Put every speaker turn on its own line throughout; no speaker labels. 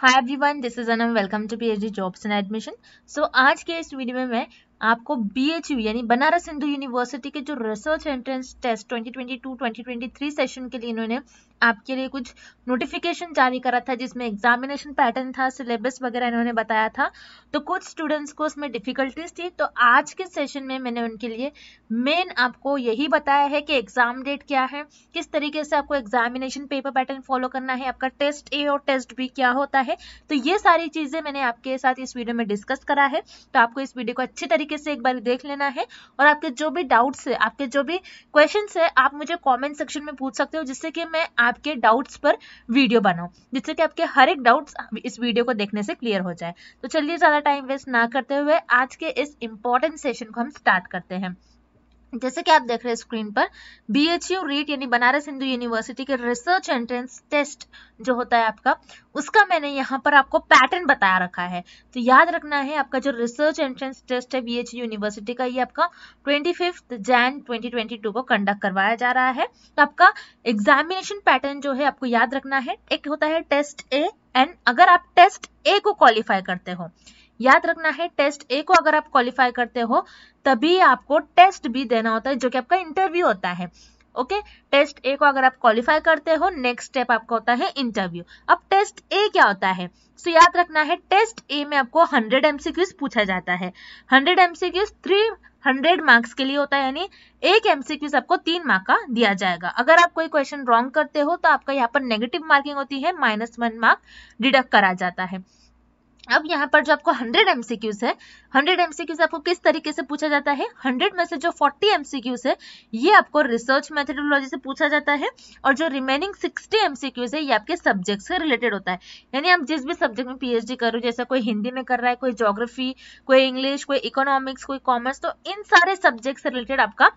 hi everyone this is Anam welcome to PhD jobs and admission so आज के इस video में मैं आपको बी एच यू यानी बनारस हिंदू यूनिवर्सिटी के जो रिसर्च एंट्रेंस टेस्ट 2022-2023 सेशन के लिए इन्होंने आपके लिए कुछ नोटिफिकेशन जारी करा था जिसमें एग्जामिनेशन पैटर्न था सिलेबस वगैरह इन्होंने बताया था तो कुछ स्टूडेंट्स को उसमें डिफिकल्टीज थी तो आज के सेशन में मैंने उनके लिए मेन आपको यही बताया है कि एग्जाम डेट क्या है किस तरीके से आपको एग्जामिनेशन पेपर पैटर्न फॉलो करना है आपका टेस्ट ए और टेस्ट बी क्या होता है तो ये सारी चीजें मैंने आपके साथ इस वीडियो में डिस्कस करा है तो आपको इस वीडियो को अच्छे तरीके तरीके से एक बार देख लेना है और आपके जो भी डाउट्स है आपके जो भी क्वेश्चन है आप मुझे कॉमेंट सेक्शन में पूछ सकते हो जिससे कि मैं आपके डाउट्स पर वीडियो बनाऊँ जिससे कि आपके हर एक डाउट्स इस वीडियो को देखने से क्लियर हो जाए तो चलिए ज़्यादा टाइम वेस्ट ना करते हुए आज के इस इम्पॉर्टेंट सेशन को हम स्टार्ट करते हैं जैसे कि आप देख रहे हैं स्क्रीन पर बी एच यू रीट यानी बनारस हिंदू यूनिवर्सिटी के रिसर्च एंट्रेंस टेस्ट जो होता है आपका उसका मैंने यहाँ पर आपको पैटर्न बताया रखा है तो याद रखना है आपका जो रिसर्च एंट्रेंस टेस्ट है बी एच यू यूनिवर्सिटी का ये आपका twenty fifth Jan twenty twenty two को कंडक्ट करवाया जा रहा है तो आपका एग्जामिनेशन पैटर्न जो है आपको याद रखना है एक होता है टेस्ट ए एंड अगर आप टेस्ट ए को क्वालिफाई करते हो याद रखना है टेस्ट ए को अगर आप क्वालिफाई करते हो तभी आपको टेस्ट बी देना होता है जो कि आपका इंटरव्यू होता है ओके टेस्ट ए को अगर आप क्वालिफाई करते हो नेक्स्ट स्टेप आपका होता है इंटरव्यू अब टेस्ट ए क्या होता है सो so, याद रखना है टेस्ट ए में आपको 100 एमसीक्यूज पूछा जाता है 100 एमसीक्यूज 300 मार्क्स के लिए होता है यानी एक एमसीक्यूज आपको तीन मार्क का दिया जाएगा अगर आप कोई क्वेश्चन रॉन्ग करते हो तो आपका यहाँ पर नेगेटिव मार्किंग होती है माइनस वन मार्क डिडक्ट करा जाता है अब यहाँ पर जो आपको 100 एमसीक्यूज है हंड्रेड एमसीक्यू आपको किस तरीके से पूछा जाता है हंड्रेड में से जो फोर्टी एमसीक्यूज है ये आपको रिसर्च मेथडोलॉजी से पूछा जाता है और जो रिमेनिंग सिक्सटी एमसीक्यूज है ये आपके सब्जेक्ट से रिलेटेड होता है यानी आप जिस भी सब्जेक्ट में पीएचडी कर रहे हो जैसे कोई हिंदी में कर रहा है कोई जोग्राफी कोई इंग्लिश कोई इकोनॉमिक्स कोई कॉमर्स तो इन सारे सब्जेक्ट से रिलेटेड आपका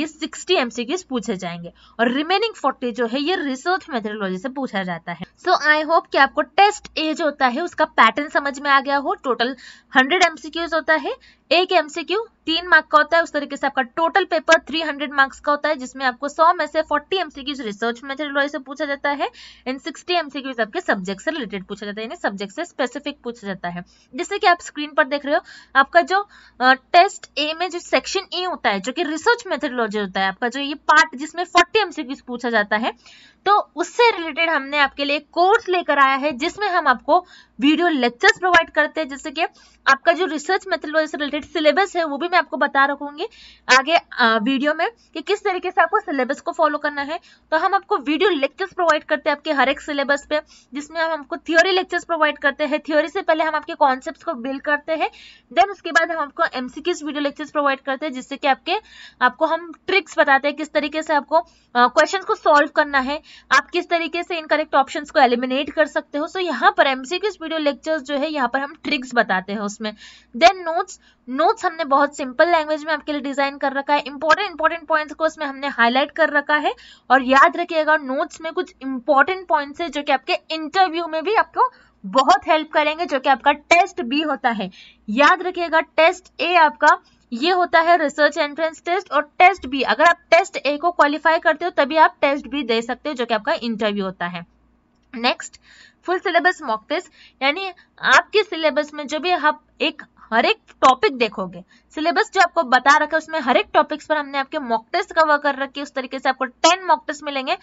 ये सिक्सटी एमसीक्यूज पूछे जाएंगे और रिमेनिंग फोर्टी जो है ये रिसर्च मेथडोलॉजी से पूछा जाता है सो आई होप कि आपको टेस्ट ए जो होता है उसका पैटर्न समझ में आ गया हो टोटल हंड्रेड एमसीक्यूज होता है एक एमसीक्यू तीन मार्क का होता है उस तरीके से आपका टोटल पेपर 300 मार्क्स का होता है जिसमें आपको 100 में से 40 एमसीक्यूज रिसर्च मेथड से पूछा जाता है एंड 60 एमसीक्यूज आपके सब्जेक्ट से रिलेटेड पूछा जाता है यानी सब्जेक्ट से स्पेसिफिक पूछा जाता है जैसे कि आप स्क्रीन पर देख रहे हो आपका जो टेस्ट ए में जो सेक्शन ए e होता है जो कि रिसर्च मेथडोलॉजी होता है आपका जो ये पार्ट जिसमें फोर्टी एमसीक्यूज पूछा जाता है तो उससे रिलेटेड हमने आपके लिए कोर्स लेकर आया है जिसमें हम आपको वीडियो लेक्चर्स प्रोवाइड करते हैं जैसे कि आपका जो रिसर्च मेथडोलॉजी से रिलेटेड सिलेबस है वो भी मैं आपको बता रखूंगी आगे वीडियो में कि किस तरीके से आपको सिलेबस को फॉलो करना है तो हम आपको वीडियो लेक्चर्स प्रोवाइड करते हैं आपके हर एक सिलेबस पे जिसमें हम आपको थ्योरी लेक्चर्स प्रोवाइड करते हैं थ्योरी से पहले हम आपके कॉन्सेप्ट को बिल्ड करते हैं देन उसके बाद हम आपको एमसीक्यूज वीडियो लेक्चर्स प्रोवाइड करते हैं जिससे कि आपके आपको हम ट्रिक्स बताते हैं किस तरीके से आपको क्वेश्चन को सॉल्व करना है आप किस तरीके से इन करेक्ट ऑप्शन को एलिमिनेट कर सकते हो सो यहाँ पर एमसीक्यूज वीडियो लेक्चर्स जो है यहाँ पर हम ट्रिक्स बताते हैं उसमें देन नोट्स नोट्स हमने बहुत से सिंपल लैंग्वेज में आपके लिए डिजाइन कर रखा है इंपॉर्टेंट इंपॉर्टेंट पॉइंट्स को इसमें हमने हाईलाइट कर रखा है और याद रखिएगा नोट्स में कुछ इंपॉर्टेंट पॉइंट्स है जो कि आपके इंटरव्यू में भी आपको बहुत हेल्प करेंगे जो कि आपका टेस्ट बी होता है याद रखिएगा टेस्ट ए आपका ये होता है रिसर्च एंट्रेंस टेस्ट और टेस्ट बी अगर आप टेस्ट ए को क्वालिफाई करते हो तभी आप टेस्ट बी दे सकते हो जो कि आपका इंटरव्यू होता है next full syllabus mock test यानी आपके सिलेबस में जो भी आप हाँ एक हर एक टॉपिक देखोगे सिलेबस जो आपको बता रखा है उसमें हर एक टॉपिक्स पर हमने आपके मॉक टेस्ट कवर कर रखे उस तरीके से आपको टेन मॉक टेस्ट मिलेंगे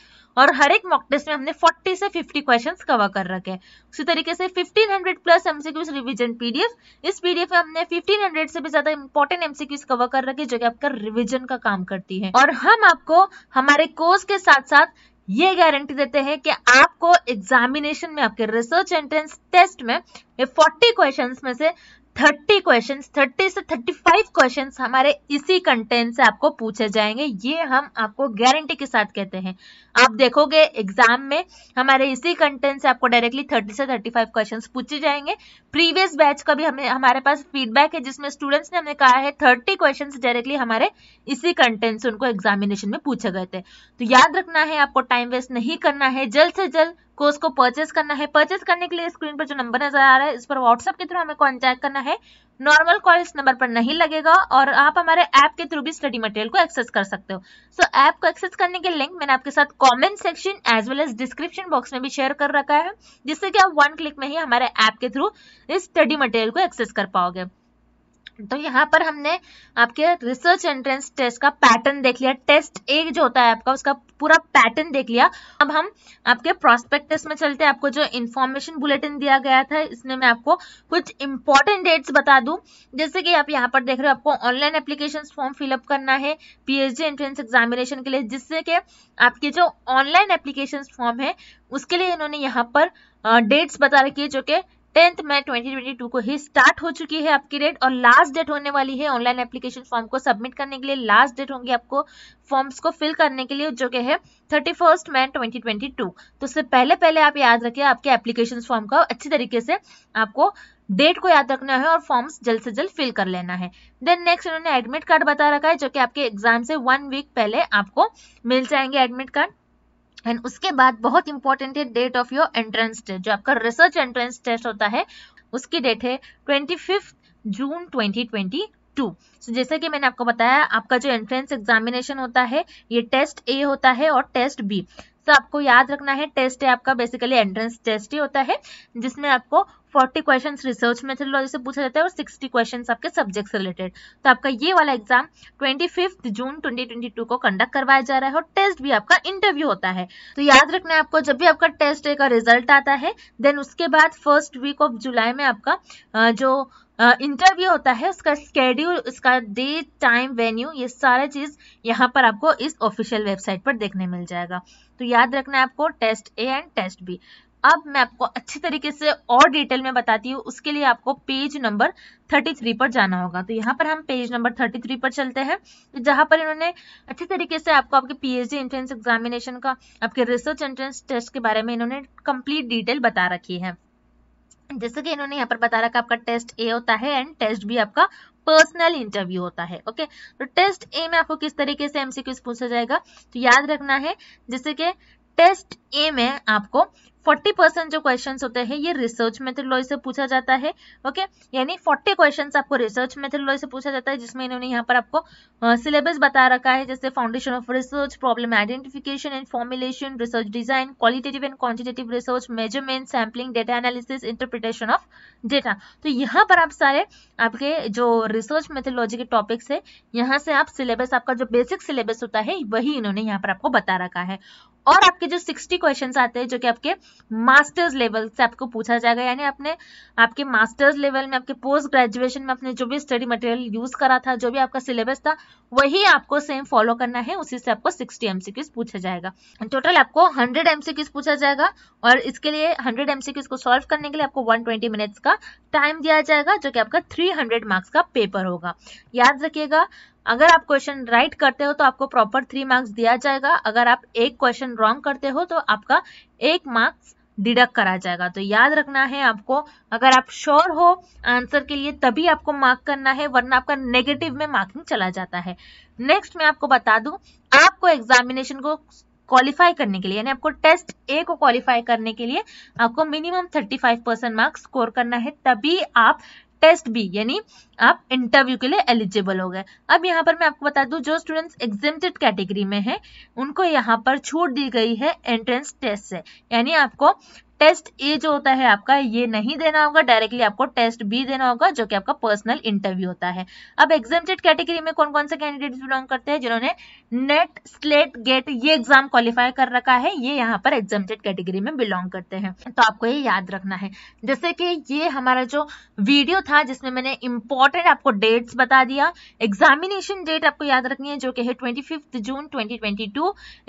और हर एक मॉक टेस्ट में हमने फोर्टी से फिफ्टी क्वेश्चन कवर कर रखे उसी तरीके से fifteen hundred plus MCQs revision PDF इस पीडीएफ में हमने फिफ्टीन हंड्रेड से भी ज्यादा इंपॉर्टेंट एमसीक्यूज कवर कर रखे जो कि आपका रिविजन का काम करती है और हम आपको हमारे कोर्स के साथ साथ ये गारंटी देते हैं कि आपको एग्जामिनेशन में आपके रिसर्च एंट्रेंस टेस्ट में ये 40 क्वेश्चंस में से थर्टी क्वेश्चन थर्टी से थर्टी फाइव क्वेश्चन हमारे इसी कंटेंट से आपको पूछे जाएंगे ये हम आपको गारंटी के साथ कहते हैं आप देखोगे एग्जाम में हमारे इसी कंटेंट से आपको डायरेक्टली 30 से 35 क्वेश्चंस पूछे जाएंगे प्रीवियस बैच का भी हमें हमारे पास फीडबैक है जिसमें स्टूडेंट्स ने हमें कहा है 30 क्वेश्चंस डायरेक्टली हमारे इसी कंटेंट से उनको एग्जामिनेशन में पूछे गए थे तो याद रखना है आपको टाइम वेस्ट नहीं करना है जल्द से जल्द कोर्स को परचेस करना है परचेस करने के लिए स्क्रीन पर जो नंबर नजर आ रहा है इस पर व्हाट्सएप के थ्रू हमें कॉन्टैक्ट करना है नॉर्मल कॉल इस नंबर पर नहीं लगेगा और आप हमारे ऐप के थ्रू भी स्टडी मटेरियल को एक्सेस कर सकते हो सो so, ऐप को एक्सेस करने के लिंक मैंने आपके साथ comment section as well as description box में भी शेयर कर रखा है जिससे कि आप वन क्लिक में ही हमारे ऐप के थ्रू इस स्टडी मटेरियल को एक्सेस कर पाओगे तो यहाँ पर हमने आपके रिसर्च एंट्रेंस टेस्ट का पैटर्न देख लिया टेस्ट एक जो होता है आपका उसका पूरा पैटर्न देख लिया अब हम आपके प्रोस्पेक्टस में चलते हैं आपको जो इन्फॉर्मेशन बुलेटिन दिया गया था इसमें मैं आपको कुछ इंपॉर्टेंट डेट्स बता दूं जैसे कि आप यहाँ पर देख रहे हो आपको ऑनलाइन एप्लीकेशन फॉर्म फिलअप करना है पी एंट्रेंस एग्जामिनेशन के लिए जिससे कि आपके जो ऑनलाइन एप्लीकेशन फॉर्म है उसके लिए इन्होंने यहाँ पर डेट्स बता रखी है जो कि टेंथ मई 2022 को ही स्टार्ट हो चुकी है आपकी डेट और लास्ट डेट होने वाली है ऑनलाइन एप्लीकेशन फॉर्म को सबमिट करने के लिए लास्ट डेट होंगी आपको फॉर्म्स को फिल करने के लिए जो कि है thirty first May twenty twenty two तो उससे पहले पहले आप याद रखिए आपके एप्लीकेशन फॉर्म का अच्छी तरीके से आपको डेट को याद रखना है और फॉर्म्स जल्द से जल्द फिल कर लेना है देन नेक्स्ट इन्होंने एडमिट कार्ड बता रखा है जो कि आपके एग्जाम से वन वीक पहले आपको मिल जाएंगे एडमिट कार्ड एंड उसके बाद बहुत इंपॉर्टेंट है date of your entrance test जो आपका रिसर्च एंट्रेंस टेस्ट होता है उसकी डेट है twenty June twenty so so, जैसा कि मैंने आपको बताया आपका जो एंट्रेंस एग्जामिनेशन होता है ये टेस्ट ए होता है और टेस्ट बी तो आपको याद रखना है टेस्ट है आपका बेसिकली एंट्रेंस टेस्ट ही होता है जिसमें आपको 40 क्वेश्चंस रिसर्च मेथडोलॉजी से पूछा जाता है और 60 क्वेश्चंस आपके सब्जेक्ट से रिलेटेड तो आपका ये वाला एग्जाम 25 जून 2022 को कंडक्ट करवाया जा रहा है और टेस्ट भी आपका इंटरव्यू होता है तो याद रखना है आपको जब भी आपका टेस्ट का रिजल्ट आता है देन उसके बाद फर्स्ट वीक ऑफ जुलाई में आपका जो इंटरव्यू uh, होता है उसका स्केड्यूल उसका डे टाइम वेन्यू ये सारा चीज यहाँ पर आपको इस ऑफिशियल वेबसाइट पर देखने मिल जाएगा तो याद याद रखना है आपको test A and test B अब मैं आपको अच्छे तरीके से और डिटेल में बताती हूँ उसके लिए आपको पेज नंबर 33 पर जाना होगा तो यहाँ पर हम पेज नंबर 33 पर चलते हैं जहाँ पर इन्होंने अच्छे तरीके से आपको आपके पीएचडी एंट्रेंस एग्जामिनेशन का आपके रिसर्च एंट्रेंस टेस्ट के बारे में इन्होंने कंप्लीट डिटेल बता रखी है जैसे कि इन्होंने यहाँ पर बता रखा आपका टेस्ट ए होता है एंड टेस्ट बी आपका पर्सनल इंटरव्यू होता है ओके तो टेस्ट ए में आपको किस तरीके से एमसीक्यूज पूछा जाएगा तो याद रखना है जैसे कि टेस्ट ए में आपको 40 परसेंट जो क्वेश्चन होते हैं ये रिसर्च मेथडोलॉजी से पूछा जाता है ओके यानी 40 क्वेश्चन आपको रिसर्च मेथडोलॉजी से पूछा जाता है जिसमें इन्होंने यहाँ पर आपको सिलेबस बता रखा है जैसे foundation of research problem identification and formulation research design qualitative and quantitative research measurement sampling data analysis interpretation of data तो यहाँ पर आप सारे आपके जो रिसर्च मेथडोलॉजी के टॉपिक्स है यहाँ से आप सिलेबस आपका जो बेसिक सिलेबस होता है वही इन्होंने यहाँ पर आपको बता रखा है और आपके जो 60 क्वेश्चंस आते हैं जो कि आपके मास्टर्स लेवल से आपको पूछा जाएगा यानी आपने आपके मास्टर्स लेवल में आपके पोस्ट ग्रेजुएशन में आपने जो भी स्टडी मटेरियल यूज करा था जो भी आपका सिलेबस था वही आपको सेम फॉलो करना है उसी से आपको 60 एमसीक्यूज पूछा जाएगा टोटल आपको 100 एमसीक्यूज पूछा जाएगा और इसके लिए हंड्रेड एमसीक्यूज को सॉल्व करने के लिए आपको वन मिनट्स का टाइम दिया जाएगा जो कि आपका थ्री मार्क्स का पेपर होगा याद रखिएगा अगर आप क्वेश्चन राइट करते हो तो आपको प्रॉपर थ्री मार्क्स दिया जाएगा अगर आप एक क्वेश्चन रॉन्ग करते हो तो आपका एक मार्क्स डिडक्ट करा जाएगा तो याद रखना है आपको अगर आप श्योर हो आंसर के लिए तभी आपको मार्क करना है वरना आपका नेगेटिव में मार्किंग चला जाता है नेक्स्ट मैं आपको बता दूं आपको एग्जामिनेशन को क्वालिफाई करने के लिए यानी आपको टेस्ट ए को क्वालिफाई करने के लिए आपको मिनिमम 35 परसेंट मार्क्स स्कोर करना है तभी आप टेस्ट बी यानी आप इंटरव्यू के लिए एलिजिबल हो गए अब यहाँ पर मैं आपको बता दूं जो स्टूडेंट्स एग्जेम्प्टेड कैटेगरी में हैं उनको यहाँ पर छूट दी गई है एंट्रेंस टेस्ट से यानी आपको टेस्ट ए जो होता है आपका ये नहीं देना होगा डायरेक्टली आपको टेस्ट बी देना होगा जो कि आपका पर्सनल इंटरव्यू होता है अब एग्जामटेड कैटेगरी में कौन कौन से कैंडिडेट बिलोंग करते हैं जिन्होंने नेट स्लेट गेट ये एग्जाम क्वालिफाई कर रखा है ये यहाँ पर एग्जामटेड कैटेगरी में बिलोंग करते हैं तो आपको ये याद रखना है जैसे कि ये हमारा जो वीडियो था जिसमें मैंने इंपॉर्टेंट आपको डेट्स बता दिया एग्जामिनेशन डेट आपको याद रखनी है जो कि है ट्वेंटी जून ट्वेंटी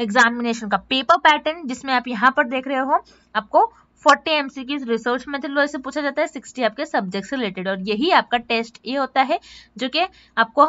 एग्जामिनेशन का पेपर पैटर्न जिसमें आप यहाँ पर देख रहे हो आपको 40 एमसीक्यूज रिसर्च मेथडोलॉजी से पूछा जाता है 60 आपके सब्जेक्ट से रिलेटेड और यही आपका टेस्ट ए होता है जो कि आपको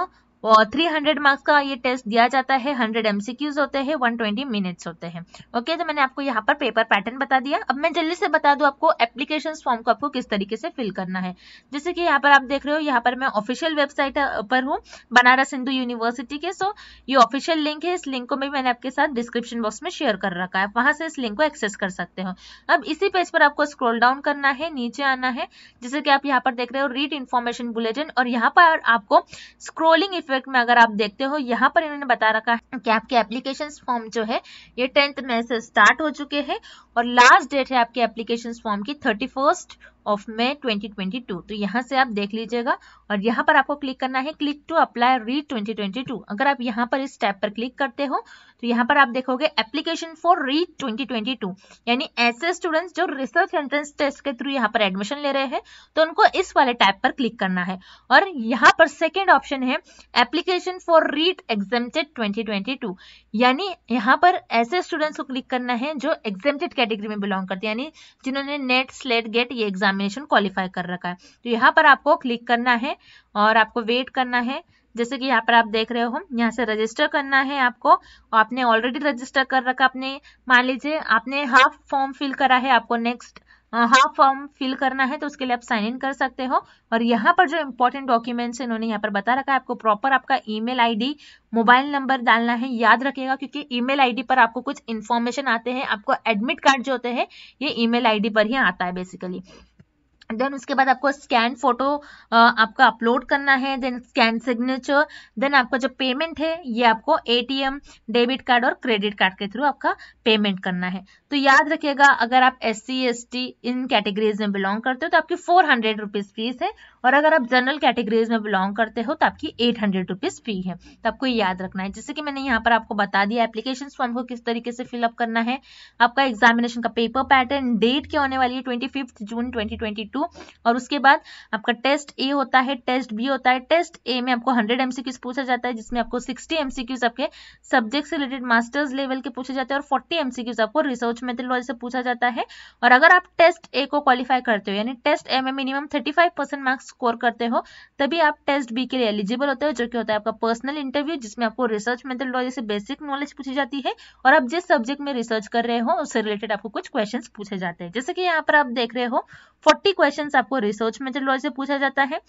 और 300 मार्क्स का ये टेस्ट दिया जाता है 100 एमसीक्यूज होते हैं 120 मिनट्स होते हैं ओके तो मैंने आपको यहाँ पर पेपर पैटर्न बता दिया अब मैं जल्दी से बता दूं आपको एप्लीकेशन फॉर्म को आपको किस तरीके से फिल करना है जैसे कि यहाँ पर आप देख रहे हो यहाँ पर मैं ऑफिशियल वेबसाइट पर हूँ बनारस हिंदू यूनिवर्सिटी के सो ये ऑफिशियल लिंक है इस लिंक को भी मैंने आपके साथ डिस्क्रिप्शन बॉक्स में शेयर कर रखा है वहां से इस लिंक को एक्सेस कर सकते हो अब इसी पेज पर आपको स्क्रोल डाउन करना है नीचे आना है जैसे कि आप यहाँ पर देख रहे हो रीड इन्फॉर्मेशन बुलेटिन और यहाँ पर आपको स्क्रोलिंग इफेक्ट नेटवर्क में अगर आप देखते हो यहाँ पर इन्होंने बता रखा है कि आपके एप्लीकेशन फॉर्म जो है ये टेंथ में से स्टार्ट हो चुके हैं और लास्ट डेट है आपके एप्लीकेशन फॉर्म की थर्टी फर्स्ट ऑफ मे 2022 तो यहाँ से आप देख लीजिएगा और यहाँ पर आपको क्लिक करना है क्लिक टू अप्लाई रीड 2022 अगर आप यहाँ पर इस टैब पर क्लिक करते हो तो यहाँ पर आप देखोगे एप्लीकेशन फॉर रीड 2022 यानी ऐसे स्टूडेंट्स जो रिसर्च एंट्रेंस टेस्ट के थ्रू यहाँ पर एडमिशन ले रहे हैं तो उनको इस वाले टैब पर क्लिक करना है और यहाँ पर सेकेंड ऑप्शन है एप्लीकेशन फॉर रीट एग्जेम्प्टेड 2022 यानी यहाँ पर ऐसे स्टूडेंट्स को क्लिक करना है जो एग्जेम्प्टेड कैटेगरी में बिलोंग करते हैं यानी जिन्होंने नेट स्लेट गेट ये एग्जामिनेशन क्वालिफाई कर रखा है तो यहाँ पर आपको क्लिक करना है और आपको वेट करना है जैसे कि यहाँ पर आप देख रहे हो यहाँ से रजिस्टर करना है आपको आपने ऑलरेडी रजिस्टर कर रखा अपने मान लीजिए आपने हाफ फॉर्म फिल करा है आपको नेक्स्ट हाफ फॉर्म फिल करना है तो उसके लिए आप साइन इन कर सकते हो और यहाँ पर जो इंपॉर्टेंट डॉक्यूमेंट्स है उन्होंने यहाँ पर बता रखा है आपको प्रॉपर आपका ईमेल आईडी मोबाइल नंबर डालना है याद रखिएगा क्योंकि ईमेल आईडी पर आपको कुछ इन्फॉर्मेशन आते हैं आपको एडमिट कार्ड जो होते हैं ये ईमेल आईडी पर ही आता है बेसिकली देन उसके बाद आपको स्कैन फोटो आपका अपलोड करना है देन स्कैन सिग्नेचर देन आपका जो पेमेंट है ये आपको एटीएम डेबिट कार्ड और क्रेडिट कार्ड के थ्रू आपका पेमेंट करना है तो याद रखिएगा अगर आप एस सी इन कैटेगरीज में बिलोंग करते हो तो आपकी फोर हंड्रेड रुपीज फीस है और अगर आप जनरल कैटेगरीज में बिलोंग करते हो तो आपकी एट हंड्रेड रुपीज फी है तो आपको याद रखना है जैसे कि मैंने यहाँ पर आपको बता दिया एप्लीकेशन फॉर्म को किस तरीके से फिलअप करना है आपका एग्जामिनेशन का पेपर पैटर्न डेट क्या होने वाली है ट्वेंटी जून ट्वेंटी और उसके बाद आपका टेस्ट ए होता है टेस्ट बी होता है टेस्ट ए में आपको हंड्रेड एमसीक्यूज पूछा जाता है जिसमें आपको सिक्सटी एमसीक्यूज आपके सब्जेक्ट से रिलेटेड मास्टर्स लेवल के पूछे जाते हैं और फोर्टी एमसीक्यूज आपको रिसर्च मेथडोलॉजी से पूछा जाता है और अगर आप टेस्ट ए को क्वालिफाई करते हो यानी टेस्ट ए में minimum thirty five percent marks score करते हो तभी आप टेस्ट बी के लिए एलिजिबल होते हो जो कि होता है आपका पर्सनल इंटरव्यू जिसमें आपको रिसर्च मेथडोलॉजी से बेसिक नॉलेज पूछी जाती है और आप जिस सब्जेक्ट में रिसर्च कर रहे हो उससे रिलेटेड आपको कुछ क्वेश्चन पूछे जाते हैं जैसे कि यहाँ पर आप देख रहे हो फोर्टी क्वेश्चन आपको रिसर्च मेथडोलॉजी से पूछा जाता है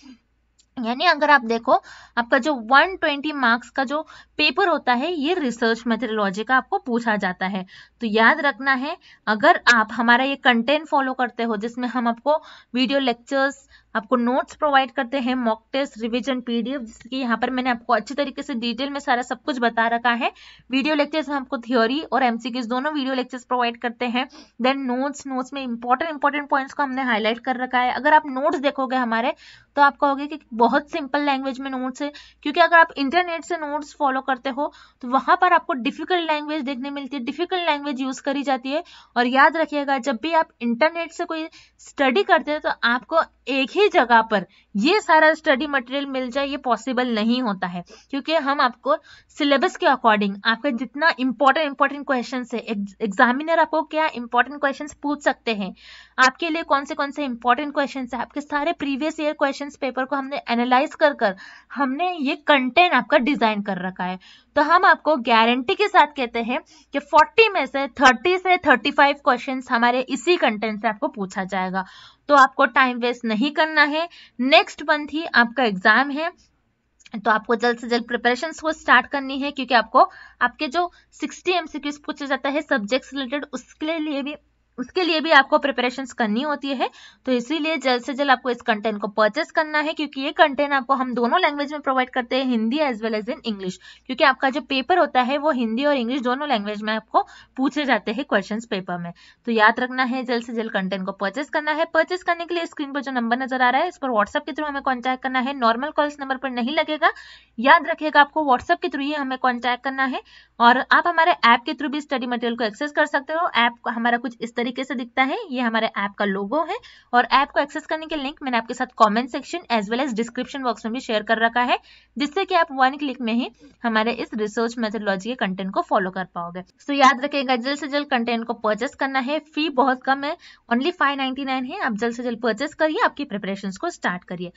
यानी अगर आप देखो आपका जो 120 मार्क्स का जो पेपर होता है ये रिसर्च मेथडोलॉजी का आपको पूछा जाता है तो याद रखना है अगर आप हमारा ये कंटेंट फॉलो करते हो जिसमें हम आपको वीडियो लेक्चर्स आपको नोट्स प्रोवाइड करते हैं मॉक टेस्ट रिवीजन पीडीएफ जिसकी यहाँ पर मैंने आपको अच्छी तरीके से डिटेल में सारा सब कुछ बता रखा है वीडियो लेक्चर्स में आपको थ्योरी और एमसीक्यूज दोनों वीडियो लेक्चर्स प्रोवाइड करते हैं देन नोट्स नोट्स में इंपॉर्टेंट इंपॉर्टेंट पॉइंट्स को हमने हाईलाइट कर रखा है अगर आप नोट्स देखोगे हमारे तो आप कहोगे कि बहुत सिंपल लैंग्वेज में नोट्स है क्योंकि अगर आप इंटरनेट से नोट्स फॉलो करते हो तो वहां पर आपको डिफिकल्ट लैंग्वेज देखने मिलती है डिफिकल्ट लैंग्वेज यूज करी जाती है और याद रखिएगा जब भी आप इंटरनेट से कोई स्टडी करते हैं तो आपको एक ही सही जगह पर ये सारा स्टडी मटेरियल मिल जाए ये पॉसिबल नहीं होता है क्योंकि हम आपको सिलेबस के अकॉर्डिंग आपका जितना इंपॉर्टेंट इंपॉर्टेंट क्वेश्चन है एग्जामिनर आपको क्या इंपॉर्टेंट क्वेश्चन पूछ सकते हैं आपके लिए कौन से कौन से इंपॉर्टेंट क्वेश्चन है आपके सारे प्रीवियस ईयर क्वेश्चन पेपर को हमने एनालाइज कर कर हमने ये कंटेंट आपका डिजाइन कर रखा है तो हम आपको गारंटी के साथ कहते हैं कि 40 में से 30 से 35 क्वेश्चंस हमारे इसी कंटेंट से आपको पूछा जाएगा तो आपको टाइम वेस्ट नहीं करना है नेक्स्ट मंथ ही आपका एग्जाम है तो आपको जल्द से जल्द प्रिपरेशन को स्टार्ट करनी है क्योंकि आपको आपके जो 60 एमसीक्यूज पूछा जाता है सब्जेक्ट रिलेटेड उसके लिए भी उसके लिए भी आपको प्रिपरेशन करनी होती है तो इसीलिए जल्द से जल्द आपको इस कंटेंट को परचेस करना है क्योंकि ये कंटेंट आपको हम दोनों लैंग्वेज में प्रोवाइड करते हैं Hindi as well as in English क्योंकि आपका जो पेपर होता है वो हिंदी और इंग्लिश दोनों लैंग्वेज में आपको पूछे जाते हैं क्वेश्चन पेपर में तो याद रखना है जल्द से जल्द कंटेंट को परचेस करना है परचेस करने के लिए स्क्रीन पर जो नंबर नजर आ रहा है इस पर व्हाट्सएप के थ्रू हमें कॉन्टैक्ट करना है नॉर्मल कॉल्स नंबर पर नहीं लगेगा याद रखेगा आपको व्हाट्सएप के थ्रू ही हमें कॉन्टैक्ट करना है और आप हमारे ऐप के थ्रू भी स्टडी मटेरियल को एक्सेस कर सकते हो ऐप हमारा कुछ इस तरह तरीके से दिखता है ये हमारे ऐप का लोगो है और ऐप को एक्सेस करने के लिंक मैंने आपके साथ comment section as well as description box में भी शेयर कर रखा है जिससे कि आप वन क्लिक में ही हमारे इस रिसर्च मेथोलॉजी के कंटेंट को फॉलो कर पाओगे तो so, याद रखेगा जल्द से जल्द कंटेंट को परचेस करना है फी बहुत कम है ओनली फाइव है आप जल्द से जल्द परचेस करिए आपकी प्रिपरेशन को स्टार्ट करिए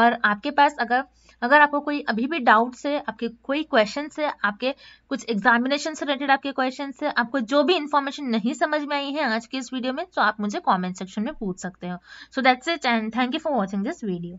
और आपके पास अगर अगर आपको कोई अभी भी डाउट है आपके कोई क्वेश्चन है आपके कुछ एग्जामिनेशन से रिलेटेड आपके क्वेश्चन है आपको जो भी इन्फॉर्मेशन नहीं समझ में आई है आज की इस वीडियो में तो आप मुझे कॉमेंट सेक्शन में पूछ सकते हो so that's it and thank you for watching this video